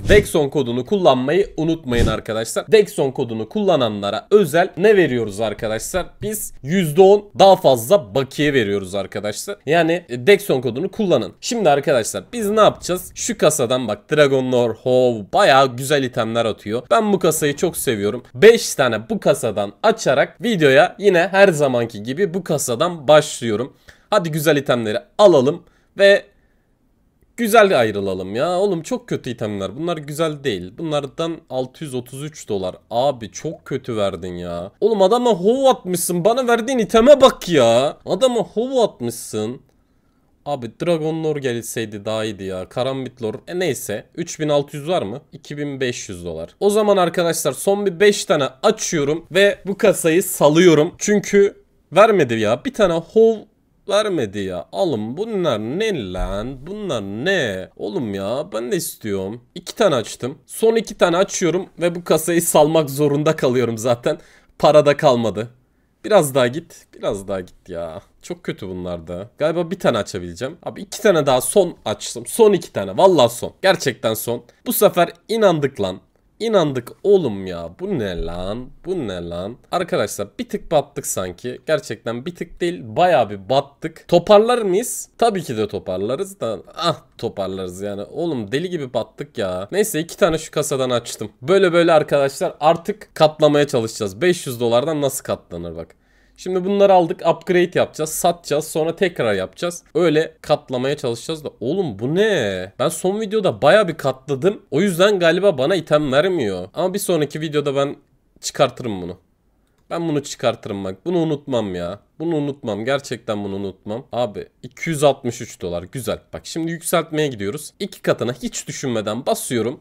kullanıyorsanız Dexon kodunu kullanmayı unutmayın arkadaşlar. Dexon kodunu kullananlara özel ne veriyoruz arkadaşlar? Biz %10 daha fazla bakiye veriyoruz arkadaşlar. Yani e, Dexon kodunu kullanın. Şimdi arkadaşlar biz ne yapacağız? Şu kasadan bak Dragon Lore, Hov bayağı güzel itemler atıyor. Ben bu kasayı çok seviyorum. 5 tane bu kasadan açarak videoya yine her zamanki gibi bu kasadan başlıyorum. Hadi güzel itemleri alalım ve Güzel ayrılalım ya. Oğlum çok kötü itemler. Bunlar güzel değil. Bunlardan 633 dolar. Abi çok kötü verdin ya. Oğlum adama hov atmışsın. Bana verdiğin iteme bak ya. Adama hov atmışsın. Abi Dragon Lore gelseydi daha iyiydi ya. Karambit Lore. E neyse. 3600 var mı? 2500 dolar. O zaman arkadaşlar son bir 5 tane açıyorum. Ve bu kasayı salıyorum. Çünkü vermedi ya. Bir tane hov Vermedi ya. Alın bunlar ne lan? Bunlar ne? Oğlum ya ben de istiyorum. İki tane açtım. Son iki tane açıyorum ve bu kasayı salmak zorunda kalıyorum zaten. Para da kalmadı. Biraz daha git. Biraz daha git ya. Çok kötü bunlar da. Galiba bir tane açabileceğim. Abi iki tane daha son açtım. Son iki tane. Valla son. Gerçekten son. Bu sefer inandık lan inandık oğlum ya. Bu ne lan? Bu ne lan? Arkadaşlar bir tık battık sanki. Gerçekten bir tık değil baya bir battık. Toparlar mıyız? Tabii ki de toparlarız da ah toparlarız yani. Oğlum deli gibi battık ya. Neyse iki tane şu kasadan açtım. Böyle böyle arkadaşlar artık katlamaya çalışacağız. 500 dolardan nasıl katlanır bak. Şimdi bunları aldık upgrade yapacağız. Satacağız sonra tekrar yapacağız. Öyle katlamaya çalışacağız da. Oğlum bu ne? Ben son videoda baya bir katladım. O yüzden galiba bana item vermiyor. Ama bir sonraki videoda ben çıkartırım bunu. Ben bunu çıkartırım bak. Bunu unutmam ya. Bunu unutmam. Gerçekten bunu unutmam. Abi 263 dolar güzel. Bak şimdi yükseltmeye gidiyoruz. İki katına hiç düşünmeden basıyorum.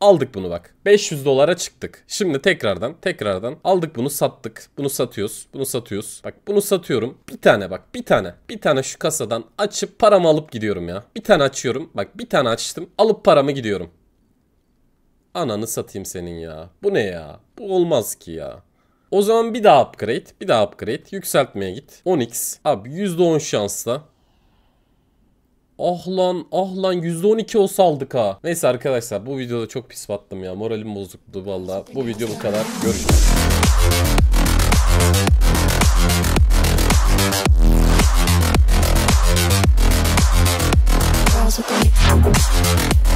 Aldık bunu bak. 500 dolara çıktık. Şimdi tekrardan tekrardan aldık bunu sattık. Bunu satıyoruz. Bunu satıyoruz. Bak bunu satıyorum. Bir tane bak bir tane. Bir tane şu kasadan açıp paramı alıp gidiyorum ya. Bir tane açıyorum. Bak bir tane açtım. Alıp paramı gidiyorum. Ananı satayım senin ya. Bu ne ya? Bu olmaz ki ya. O zaman bir daha upgrade. Bir daha upgrade. Yükseltmeye git. 10x. Abi %10 şansla Ah lan ah lan %12 o saldık ha. Neyse arkadaşlar bu videoda çok pis battım ya. Moralim bozuktu valla. Bu video bu kadar. Görüşürüz. Thank you.